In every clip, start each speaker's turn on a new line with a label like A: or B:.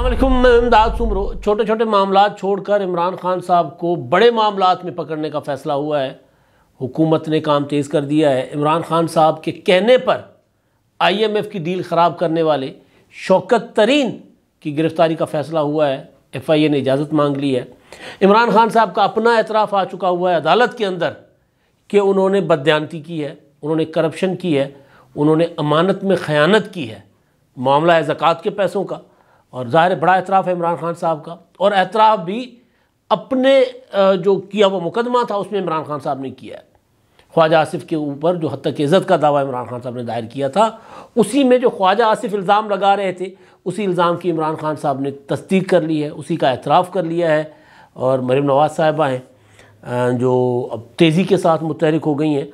A: असलम मैं इमदाद सुमरो छोटे छोटे मामला छोड़कर इमरान खान साहब को बड़े मामला में पकड़ने का फ़ैसला हुआ है हुकूमत ने काम तेज़ कर दिया है इमरान खान साहब के कहने पर आईएमएफ की डील ख़राब करने वाले शौकत तरीन की गिरफ़्तारी का फ़ैसला हुआ है एफआईए ने इजाज़त मांग ली है इमरान खान साहब का अपना एतराफ़ आ चुका हुआ है अदालत के अंदर कि उन्होंने बदयानती की है उन्होंने करप्शन की है उन्होंने अमानत में ख़यानत की है मामला है ज़क़़त के पैसों का और ज़ाहिर बड़ा एतराफ़ है इमरान खान साहब का और एतराफ़ भी अपने जो किया वो मुकदमा था उसमें इमरान खान साहब ने किया है ख्वाजा आसिफ के ऊपर जो हद तक इज़्ज़त का दावा इमरान खान साहब ने दायर किया था उसी में जो ख्वाजा आसिफ इल्ज़ाम लगा रहे थे उसी इल्ज़ाम की इमरान खान साहब ने तस्दीक कर ली है उसी का एतराफ़ कर लिया है और मरीम नवाज़ साहिबा हैं जो अब तेज़ी के साथ मुतहरक हो गई हैं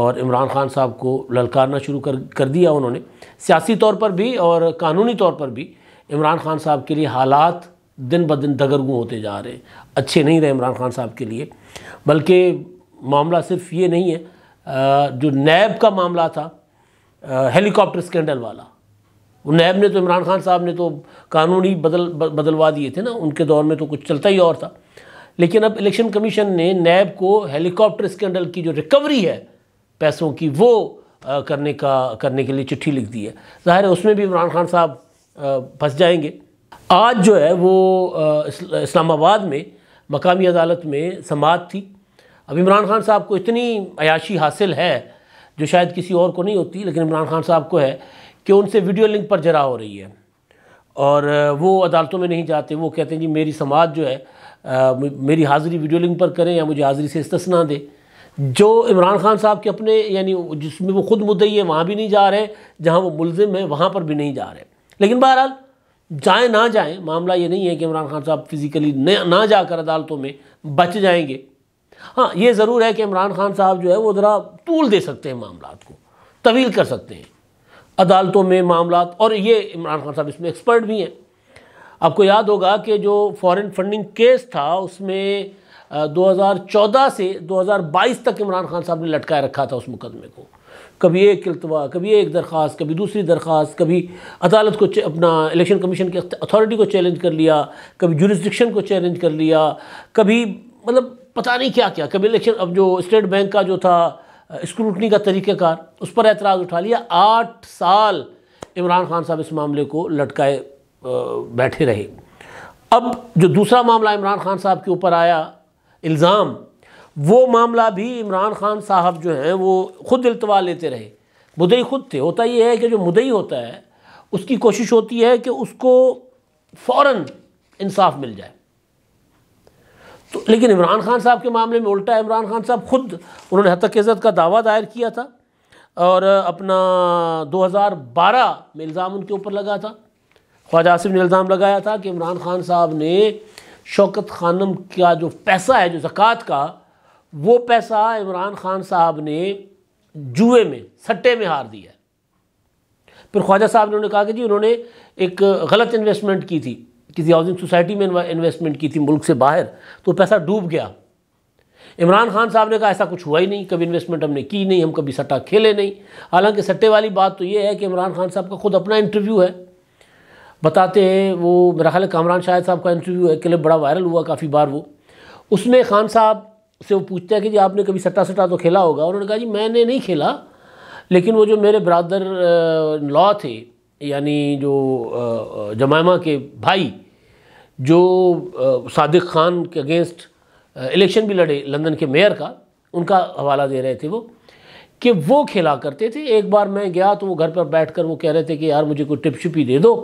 A: और इमरान खान साहब को ललकारना शुरू कर कर दिया उन्होंने सियासी तौर पर भी और कानूनी तौर पर भी इमरान खान साहब के लिए हालात दिन ब दिन दगरगू होते जा रहे हैं अच्छे नहीं रहे इमरान खान साहब के लिए बल्कि मामला सिर्फ ये नहीं है जो नैब का मामला था हेलीकॉप्टर स्कैंडल वाला नैब ने तो इमरान खान साहब ने तो कानून ही बदल बदलवा दिए थे ना उनके दौर में तो कुछ चलता ही और था लेकिन अब इलेक्शन कमीशन ने नैब को हेलीकॉप्टर स्कैंडल की जो रिकवरी है पैसों की वो करने का करने के लिए चिट्ठी लिख दी है ज़ाहिर है उसमें भी इमरान खान साहब फंस जाएंगे आज जो है वो इस्लामाबाद में मकामी अदालत में समात थी अब इमरान खान साहब को इतनी अयाशी हासिल है जो शायद किसी और को नहीं होती लेकिन इमरान खान साहब को है कि उनसे वीडियो लिंक पर जरा हो रही है और वो अदालतों में नहीं जाते वो कहते हैं जी मेरी समाज जो है आ, मेरी हाज़िरी वीडियो लिंक पर करें या मुझे हाज़िरी से इस्तना दे जो इमरान खान साहब के अपने यानी जिसमें वो खुद मुद्दई है वहाँ भी नहीं जा रहे जहाँ वो मुलजिम है वहाँ पर भी नहीं जा रहे लेकिन बहरहाल जाए ना जाए मामला ये नहीं है कि इमरान खान साहब फिज़िकली ना जाकर अदालतों में बच जाएंगे हाँ ये ज़रूर है कि इमरान खान साहब जो है वो ज़रा तूल दे सकते हैं मामला को तवील कर सकते हैं अदालतों में मामला और ये इमरान खान साहब इसमें एक्सपर्ट भी हैं आपको याद होगा कि जो फॉरेन फंडिंग केस था उसमें 2014 से 2022 तक इमरान खान साहब ने लटकाए रखा था उस मुकदमे को कभी एक अल्तवा कभी एक दरख्वास कभी दूसरी दरख्वास्त कभी अदालत को अपना इलेक्शन कमीशन की अथॉरिटी को चैलेंज कर लिया कभी जुरिस्डिक्शन को चैलेंज कर लिया कभी मतलब पता नहीं क्या क्या कभी इलेक्शन अब जो स्टेट बैंक का जो था स्क्रूटनी का तरीक़ाकार उस पर एतराज़ उठा लिया आठ साल इमरान खान साहब इस मामले को लटकाए बैठे रहे अब जो दूसरा मामला इमरान खान साहब के ऊपर आया इल्ज़ाम वो मामला भी इमरान खान साहब जो हैं वो खुद अल्तवा लेते रहे मुदई खुद थे होता ये है कि जो मुदई होता है उसकी कोशिश होती है कि उसको फ़ौर इंसाफ मिल जाए तो लेकिन इमरान खान साहब के मामले में उल्टा इमरान खान साहब खुद उन्होंने हतक इज़्ज़त का दावा दायर किया था और अपना 2012 में इल्ज़ाम उनके ऊपर लगा था ख्वाजा आसिफ ने इल्ज़ाम लगाया था कि इमरान खान साहब ने शौकत खानम का जो पैसा है जो ज़क़़त का वो पैसा इमरान खान साहब ने जुए में सट्टे में हार दिया फिर ख्वाजा साहब ने उन्होंने कहा कि जी उन्होंने एक गलत इन्वेस्टमेंट की थी किसी हाउसिंग सोसाइटी में इन्वेस्टमेंट की थी मुल्क से बाहर तो पैसा डूब गया इमरान खान साहब ने कहा ऐसा कुछ हुआ ही नहीं कभी इन्वेस्टमेंट हमने की नहीं हम कभी सट्टा खेले नहीं हालांकि सट्टे वाली बात तो ये है कि इमरान खान साहब का खुद अपना इंटरव्यू है बताते हैं वो मेरा ख्याल कामरान शाहिद साहब का इंटरव्यू है के लिए बड़ा वायरल हुआ काफ़ी बार वो उसमें खान साहब से वो पूछता है कि जी आपने कभी सट्टा सट्टा तो खेला होगा उन्होंने कहा जी मैंने नहीं खेला लेकिन वो जो मेरे ब्रादर लॉ थे यानी जो जमायमा के भाई जो सादिक खान के अगेंस्ट इलेक्शन भी लड़े लंदन के मेयर का उनका हवाला दे रहे थे वो कि वो खेला करते थे एक बार मैं गया तो वो घर पर बैठ कर वो कह रहे थे कि यार मुझे कोई टिप छुपी दे दो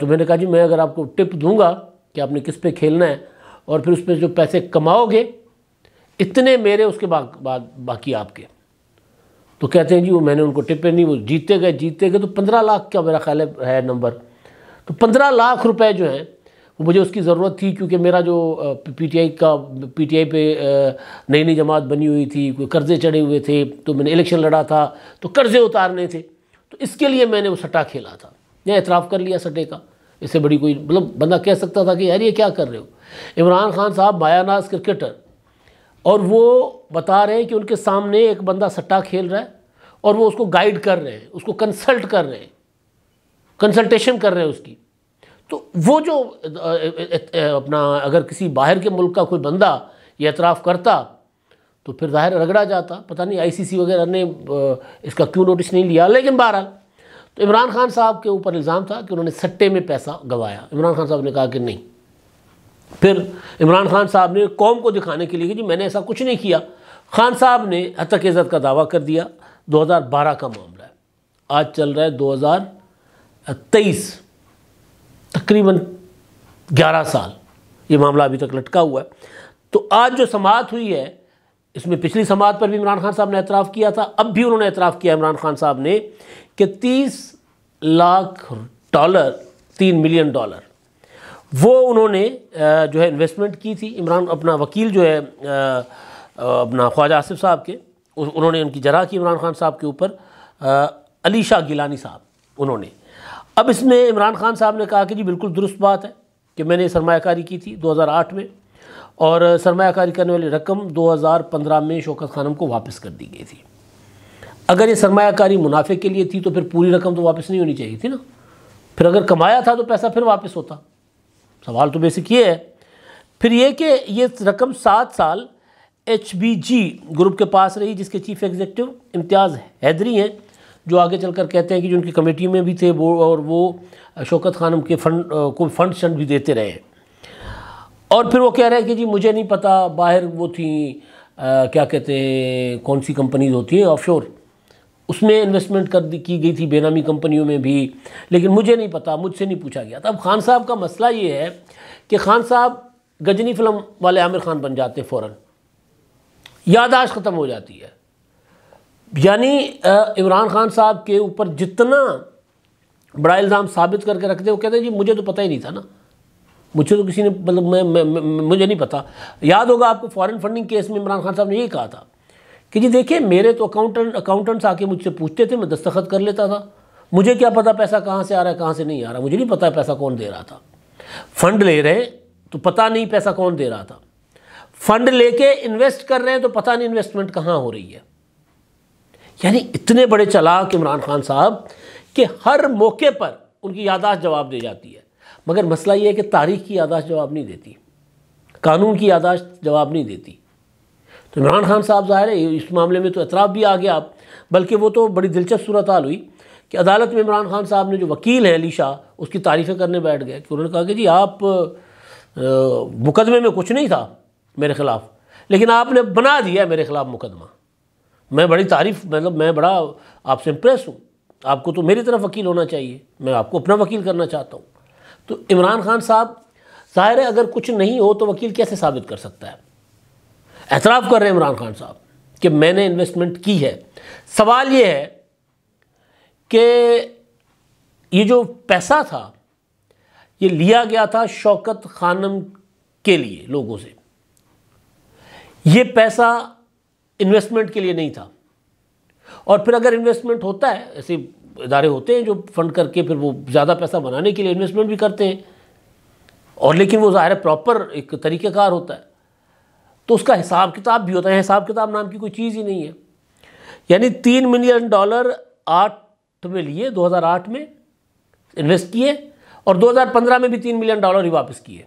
A: तो मैंने कहा जी मैं अगर आपको टिप दूंगा कि आपने किस पे खेलना है और फिर उस पर जो पैसे कमाओगे इतने मेरे उसके बाद बा, बाकी आपके तो कहते हैं जी वो मैंने उनको टिप्पे नहीं वो जीते गए जीते गए तो पंद्रह लाख का मेरा ख्याल है नंबर तो पंद्रह लाख रुपए जो हैं वो मुझे उसकी ज़रूरत थी क्योंकि मेरा जो पीटीआई का पीटीआई पे नई नई जमात बनी हुई थी कोई कर्ज़े चढ़े हुए थे तो मैंने इलेक्शन लड़ा था तो कर्ज़े उतारने थे तो इसके लिए मैंने वो सट्टा खेला था या एतराफ़ कर लिया सट्टे का इससे बड़ी कोई मतलब बंदा कह सकता था कि यार ये क्या कर रहे हो इमरान खान साहब मायानाज क्रिकेटर और वो बता रहे हैं कि उनके सामने एक बंदा सट्टा खेल रहा है और वो उसको गाइड कर रहे हैं उसको कंसल्ट कर रहे हैं कंसल्टेशन कर रहे हैं उसकी तो वो जो अपना अगर किसी बाहर के मुल्क का कोई बंदा ये एतराफ़ करता तो फिर जाहिर रगड़ा जाता पता नहीं आईसीसी वगैरह ने इसका क्यों नोटिस नहीं लिया लेकिन बहरहाल तो इमरान खान साहब के ऊपर इल्ज़ाम था कि उन्होंने सट्टे में पैसा गंवाया इमरान खान साहब ने कहा कि नहीं फिर इमरान खान साहब ने कौम को दिखाने के लिए कि जी मैंने ऐसा कुछ नहीं किया खान साहब ने हतक इज़्ज़त का दावा कर दिया 2012 का मामला है आज चल रहा है 2023 तकरीबन 11 साल ये मामला अभी तक लटका हुआ है तो आज जो समात हुई है इसमें पिछली समात पर भी इमरान खान साहब ने एतराफ़ किया था अब भी उन्होंने एतराफ़ किया इमरान खान साहब ने कि 30 लाख डॉलर तीन मिलियन डॉलर वो उन्होंने जो है इन्वेस्टमेंट की थी इमरान अपना वकील जो है अपना ख्वाजा आसिफ साहब के उन्होंने उनकी जरा की इमरान खान साहब के ऊपर अली शाह गिलानी साहब उन्होंने अब इसमें इमरान खान साहब ने कहा कि जी बिल्कुल दुरुस्त बात है कि मैंने सरमाकारी की थी 2008 में और सरमाकारी करने वाली रकम 2015 में शौकत खानम को वापस कर दी गई थी अगर ये सरमाकारी मुनाफे के लिए थी तो फिर पूरी रकम तो वापस नहीं होनी चाहिए थी ना फिर अगर कमाया था तो पैसा फिर वापस होता सवाल तो बेसिक ये है फिर ये कि ये रकम सात साल एच बी जी ग्रुप के पास रही जिसके चीफ एग्जीक्यूटिव इम्तियाज़ हैदरी हैं जो आगे चल कर कहते हैं कि जो उनकी कमेटी में भी थे वो और वो शौकत खानम के फंड को फंड शंड भी देते रहे हैं और फिर वो कह रहे हैं कि जी मुझे नहीं पता बाहर वो थी आ, क्या कहते हैं कौन सी कंपनीज होती हैं ऑफ उसमें इन्वेस्टमेंट कर दी की गई थी बेनामी कंपनियों में भी लेकिन मुझे नहीं पता मुझसे नहीं पूछा गया था अब खान साहब का मसला ये है कि खान साहब गजनी फिल्म वाले आमिर खान बन जाते फ़ौर यादाश्त ख़त्म हो जाती है यानी इमरान खान साहब के ऊपर जितना बड़ा इल्ज़ाम साबित करके रखते वो कहते हैं जी मुझे तो पता ही नहीं था ना मुझे तो किसी ने मतलब मैं, मैं, मैं मुझे नहीं पता याद होगा आपको फॉरेन फंडिंग केस में इमरान खान साहब ने यही कहा था कि जी देखिए मेरे तो अकाउंटेंट अकाउंटेंट्स आके मुझसे पूछते थे मैं दस्तखत कर लेता था मुझे क्या पता पैसा कहाँ से आ रहा है कहाँ से नहीं आ रहा मुझे नहीं पता पैसा कौन दे रहा था फंड ले रहे हैं तो पता नहीं पैसा कौन दे रहा था फंड लेके इन्वेस्ट कर रहे हैं तो पता नहीं इन्वेस्टमेंट कहाँ हो रही है यानी इतने बड़े चलाक इमरान खान साहब कि हर मौके पर उनकी यादाश्त जवाब दे जाती है मगर मसला ये है कि तारीख की यादाश्त जवाब नहीं देती कानून की यादाश्त जवाब नहीं देती तो इमरान खान साहब ज़ाहिर है इस मामले में तो एतराफ़ भी आ गया बल्कि वो तो बड़ी दिलचस्प सूरत हाल हुई कि अदालत में इमरान खान साहब ने जो वकील हैं अली शाह उसकी तारीफ़ें करने बैठ गए कि उन्होंने कहा कि जी आप मुकदमे में कुछ नहीं था मेरे ख़िलाफ़ लेकिन आपने बना दिया है मेरे ख़िलाफ़ मुकदमा मैं बड़ी तारीफ़ मतलब मैं बड़ा आपसे इम्प्रेस हूँ आपको तो मेरी तरफ वकील होना चाहिए मैं आपको अपना वकील करना चाहता हूँ तो इमरान खान साहब ज़ाहिर है अगर कुछ नहीं हो तो वकील कैसे साबित कर सकता है एतराफ़ कर रहे हैं इमरान खान साहब कि मैंने इन्वेस्टमेंट की है सवाल ये है कि ये जो पैसा था ये लिया गया था शौकत खानम के लिए लोगों से ये पैसा इन्वेस्टमेंट के लिए नहीं था और फिर अगर इन्वेस्टमेंट होता है ऐसे इदारे होते हैं जो फंड करके फिर वो ज़्यादा पैसा बनाने के लिए इन्वेस्टमेंट भी करते हैं और लेकिन वो ज़ाहिर प्रॉपर एक तरीक़ेकार होता है तो उसका हिसाब किताब भी होता है हिसाब किताब नाम की कोई चीज़ ही नहीं है यानी तीन मिलियन डॉलर आठ में लिए 2008 में इन्वेस्ट किए और 2015 में भी तीन मिलियन डॉलर ही वापस किए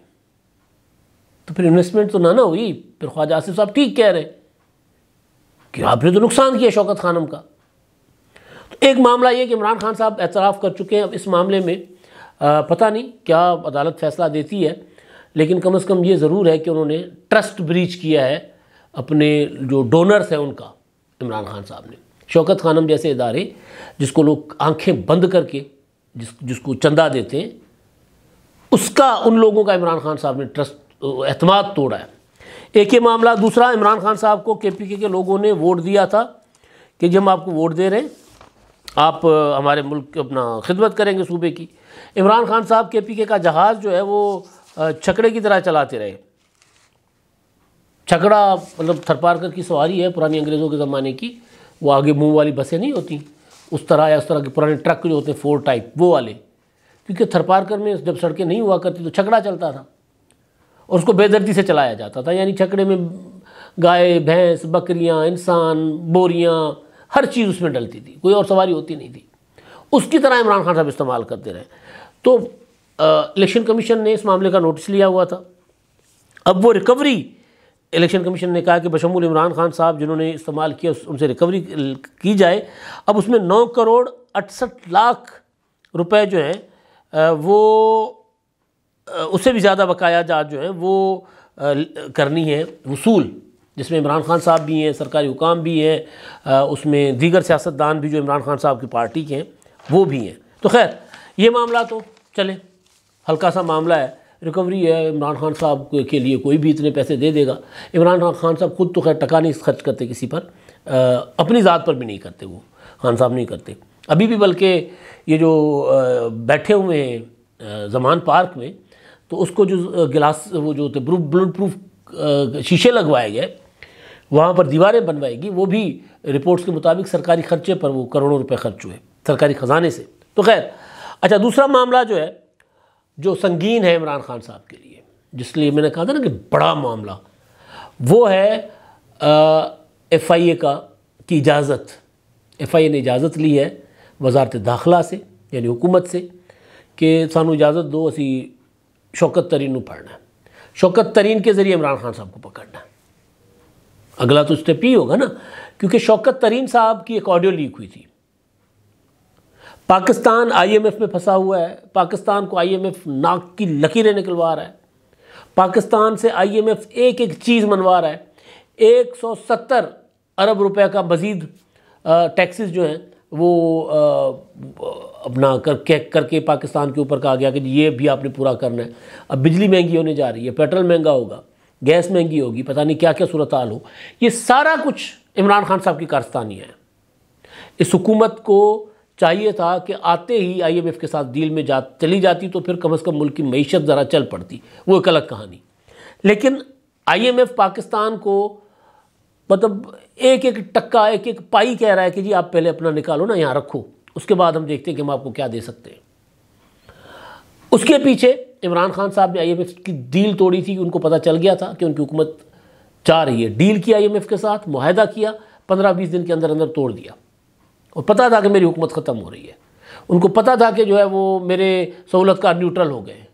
A: तो फिर इन्वेस्टमेंट तो ना ना हुई फिर ख्वाजा आसिफ साहब ठीक कह रहे कि आपने तो नुकसान किया शौकत खानम का तो एक मामला ये कि इमरान खान साहब एतराफ़ कर चुके हैं अब इस मामले में आ, पता नहीं क्या अदालत फैसला देती है लेकिन कम से कम ये ज़रूर है कि उन्होंने ट्रस्ट ब्रीच किया है अपने जो डोनर्स हैं उनका इमरान खान साहब ने शौकत खानम जैसे इदारे जिसको लोग आंखें बंद करके जिस जिसको चंदा देते हैं उसका उन लोगों का इमरान खान साहब ने ट्रस्ट अहतमाद तोड़ा है एक ही मामला दूसरा इमरान खान साहब को के पी के लोगों ने वोट दिया था कि जी हम आपको वोट दे रहे हैं आप हमारे मुल्क अपना खिदमत करेंगे सूबे की इमरान खान साहब के पी के का जहाज़ जो है वो छकड़े की तरह चलाते रहे छकड़ा मतलब थरपारकर की सवारी है पुरानी अंग्रेज़ों के ज़माने की वो आगे मुँह वाली बसें नहीं होती उस तरह या उस तरह के पुराने ट्रक जो होते हैं फोर टाइप वो वाले क्योंकि थरपारकर में जब सड़कें नहीं हुआ करती तो छकड़ा चलता था और उसको बेदर्दी से चलाया जाता था यानी छकड़े में गाय भैंस बकरियाँ इंसान बोरियाँ हर चीज़ उसमें डलती थी कोई और सवारी होती नहीं थी उसकी तरह इमरान खान साहब इस्तेमाल करते रहे तो इलेक्शन कमीशन ने इस मामले का नोटिस लिया हुआ था अब वो रिकवरी इलेक्शन कमीशन ने कहा कि बशमूल इमरान खान साहब जिन्होंने इस्तेमाल किया उनसे रिकवरी की जाए अब उसमें नौ करोड़ अड़सठ लाख रुपए जो हैं वो उससे भी ज़्यादा बकाया जात जो है वो करनी है वसूल जिसमें इमरान खान साहब भी हैं सरकारी हुकाम भी हैं उसमें दीगर सियासतदान भी जो इमरान खान साहब की पार्टी के हैं वो भी हैं तो खैर ये मामला तो चले हल्का सा मामला है रिकवरी है इमरान खान साहब के लिए कोई भी इतने पैसे दे देगा इमरान खान साहब खुद तो खैर टका नहीं खर्च करते किसी पर आ, अपनी ज़ात पर भी नहीं करते वो खान साहब नहीं करते अभी भी बल्कि ये जो बैठे हुए हैं जमान पार्क में तो उसको जो गिलास वो जो होते ब्लूट प्रूफ शीशे लगवाए गए वहाँ पर दीवारें बनवाएगी वो भी रिपोर्ट्स के मुताबिक सरकारी खर्चे पर वो करोड़ों रुपए खर्च हुए सरकारी ख़जाने से तो खैर अच्छा दूसरा मामला जो है जो संगीन है इमरान खान साहब के लिए जिसलिए मैंने कहा था ना कि बड़ा मामला वो है एफ़ आई ए का की इजाज़त एफ़ आई ए ने इजाज़त ली है वजारत दाखिला से यानी हुकूमत से कि सानू इजाज़त दो असी शौकत तरीन पढ़ना है शौकत तरीन के ज़रिए इमरान खान साहब को पकड़ना है अगला तो स्टेप ही होगा ना क्योंकि शौकत तरीन साहब की एक ऑडियो लीक हुई थी पाकिस्तान आईएमएफ में फंसा हुआ है पाकिस्तान को आईएमएफ नाक की लकीरें निकलवा रहा है पाकिस्तान से आईएमएफ एक एक चीज़ मनवा रहा है 170 अरब रुपए का मज़ीद टैक्सेस जो हैं वो आ, अपना कर कैक करके पाकिस्तान के ऊपर कहा गया कि ये भी आपने पूरा करना है अब बिजली महंगी होने जा रही है पेट्रोल महंगा होगा गैस महंगी होगी पता नहीं क्या क्या सूरत हाल हो ये सारा कुछ इमरान खान साहब की कारस्तानी है इस हुकूमत को चाहिए था कि आते ही आईएमएफ के साथ डील में जा चली जाती तो फिर कम अज़ कम मुल्क की मीशत ज़रा चल पड़ती वो एक अलग कहानी लेकिन आईएमएफ पाकिस्तान को मतलब एक एक टक्का एक एक पाई कह रहा है कि जी आप पहले अपना निकालो ना यहाँ रखो उसके बाद हम देखते हैं कि हम आपको क्या दे सकते हैं उसके पीछे इमरान खान साहब ने आईएमएफ की डील तोड़ी थी उनको पता चल गया था कि उनकी हुकूमत चाह रही है डील की आईएमएफ के साथ माहदा किया पंद्रह बीस दिन के अंदर अंदर तोड़ दिया और पता था कि मेरी हुकूमत ख़त्म हो रही है उनको पता था कि जो है वो मेरे सहूलत का न्यूट्रल हो गए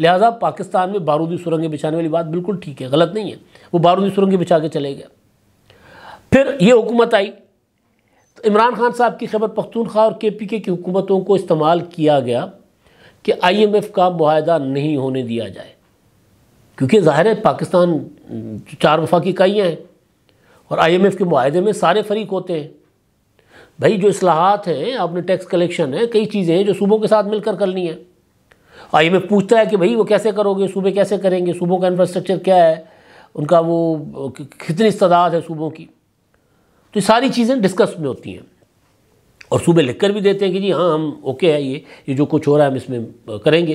A: लिहाजा पाकिस्तान में बारूदी सुरंगें बिछाने वाली बात बिल्कुल ठीक है गलत नहीं है वो बारूदी सुरंगें बिछा के चले गए फिर ये हुकूमत आई तो इमरान खान साहब की खबर पख्तूनख्वा और के पी के की हुकूमतों को इस्तेमाल किया गया कि आईएमएफ का माहदा नहीं होने दिया जाए क्योंकि ज़ाहिर है पाकिस्तान चार वफाक इकाइयाँ हैं और आईएमएफ के माहदे में सारे फरीक होते हैं भाई जो असलाहत हैं आपने टैक्स कलेक्शन है कई चीज़ें हैं जो सूबों के साथ मिलकर करनी है आई एम पूछता है कि भाई वो कैसे करोगे सूबे कैसे करेंगे सूबों का इंफ्रास्ट्रक्चर क्या है उनका वो कितनी इस्तादात है सूबों की तो ये सारी चीज़ें डिस्कस में होती हैं और सूबे लिख कर भी देते हैं कि जी हाँ हम ओके है ये ये जो कुछ हो रहा है हम इसमें करेंगे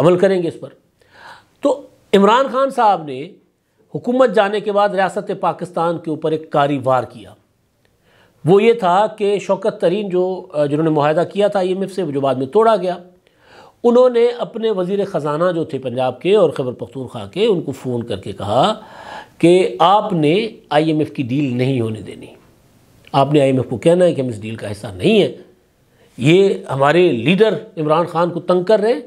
A: अमल करेंगे इस पर तो इमरान खान साहब ने हुकूमत जाने के बाद रियासत पाकिस्तान के ऊपर एक कारी वार किया वो ये था कि शौकत तरीन जो जिन्होंने माहदा किया था आई से जो बाद में तोड़ा गया उन्होंने अपने वज़ी ख़जाना जो थे पंजाब के और खैबर पख्तूनख्वा के उनको फ़ोन करके कहा कि आपने आई एम एफ़ की डील नहीं होने देनी आपने आई को कहना है कि हम इस डील का हिस्सा नहीं है ये हमारे लीडर इमरान खान को तंग कर रहे हैं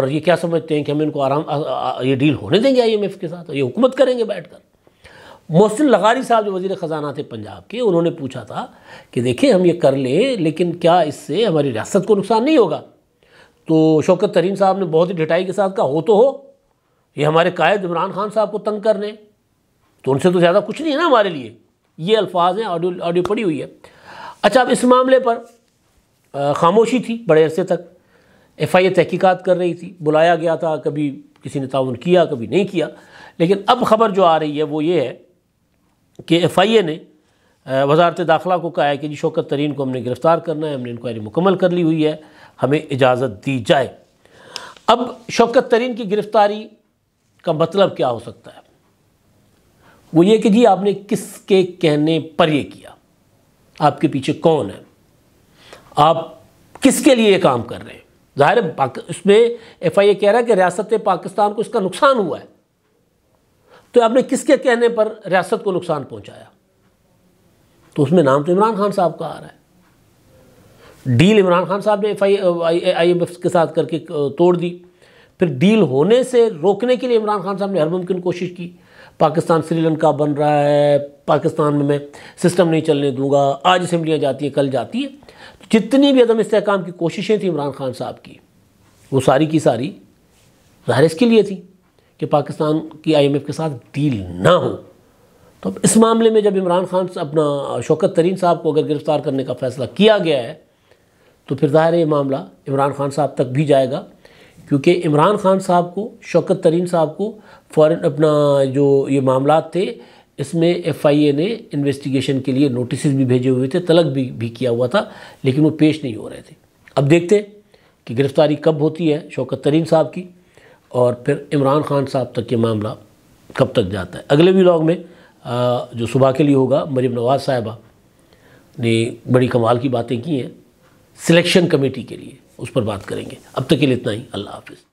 A: और ये क्या समझते हैं कि हम इनको आराम आ, आ, ये डील होने देंगे एफ़ के साथ ये हुकूमत करेंगे बैठ कर मोहसिन लगारी साहब जो वजीर ख़जाना थे पंजाब के उन्होंने पूछा था कि देखिए हम ये कर लें लेकिन क्या इससे हमारी रियासत को नुकसान नहीं होगा तो शौकत तरीन साहब ने बहुत ही ढिटाई के साथ कहा हो तो हो ये हमारे कायद इमरान खान साहब को तंग कर रहे हैं तो उनसे तो ज़्यादा कुछ नहीं है ना हमारे लिए ये अल्फाज हैं ऑडियो ऑडियो पड़ी हुई है अच्छा अब इस मामले पर खामोशी थी बड़े अरसे तक एफ आई ए तहकीक़ात कर रही थी बुलाया गया था कभी किसी ने ताउन किया कभी नहीं किया लेकिन अब खबर जो आ रही है वो ये है कि एफ आई ए ने वजारत दाखिला को कहा है कि जी शौकत तरीन को हमने गिरफ़्तार करना है हमने इंक्वायरी मुकम्मल कर ली हुई है हमें इजाज़त दी जाए अब शौकत तरीन की गिरफ़्तारी का मतलब क्या हो सकता है वो ये कि जी आपने किसके कहने पर ये किया आपके पीछे कौन है आप किसके लिए ये काम कर रहे हैं ज़ाहिर है उसमें एफ आई ए कह रहा है कि रियासत पाकिस्तान को इसका नुकसान हुआ है तो आपने किसके कहने पर रियासत को नुकसान पहुंचाया तो उसमें नाम तो इमरान खान साहब का आ रहा है डील इमरान खान साहब ने एफ आई एम एफ के साथ करके तोड़ दी फिर डील होने से रोकने के लिए इमरान खान साहब ने हर मुमकिन कोशिश की पाकिस्तान श्रीलंका बन रहा है पाकिस्तान में मैं सिस्टम नहीं चलने दूंगा आज असम्बलियाँ जाती हैं कल जाती हैं तो जितनी भी अदम इसकाम की कोशिशें थी इमरान खान साहब की वो सारी की सारी ज़ाहिर इसके लिए थी कि पाकिस्तान की आईएमएफ के साथ डील ना हो तो अब इस मामले में जब इमरान खान अपना शौकत तरीन साहब को अगर गिरफ़्तार करने का फ़ैसला किया गया है तो फिर ज़ाहिर ये मामला इमरान खान साहब तक भी जाएगा क्योंकि इमरान खान साहब को शौकत तरीन साहब को फ़ौरन अपना जो ये मामला थे इसमें एफआईए ने इन्वेस्टिगेशन के लिए नोटिस भी भेजे हुए थे तलक भी भी किया हुआ था लेकिन वो पेश नहीं हो रहे थे अब देखते हैं कि गिरफ़्तारी कब होती है शौकत तरीन साहब की और फिर इमरान खान साहब तक ये मामला कब तक जाता है अगले व्लॉग में जो सुबह के लिए होगा मरीम नवाज़ साहबा ने बड़ी कमाल की बातें की हैं सिलेक्शन कमेटी के लिए उस पर बात करेंगे अब तक के लिए इतना ही अल्लाह हाफिज़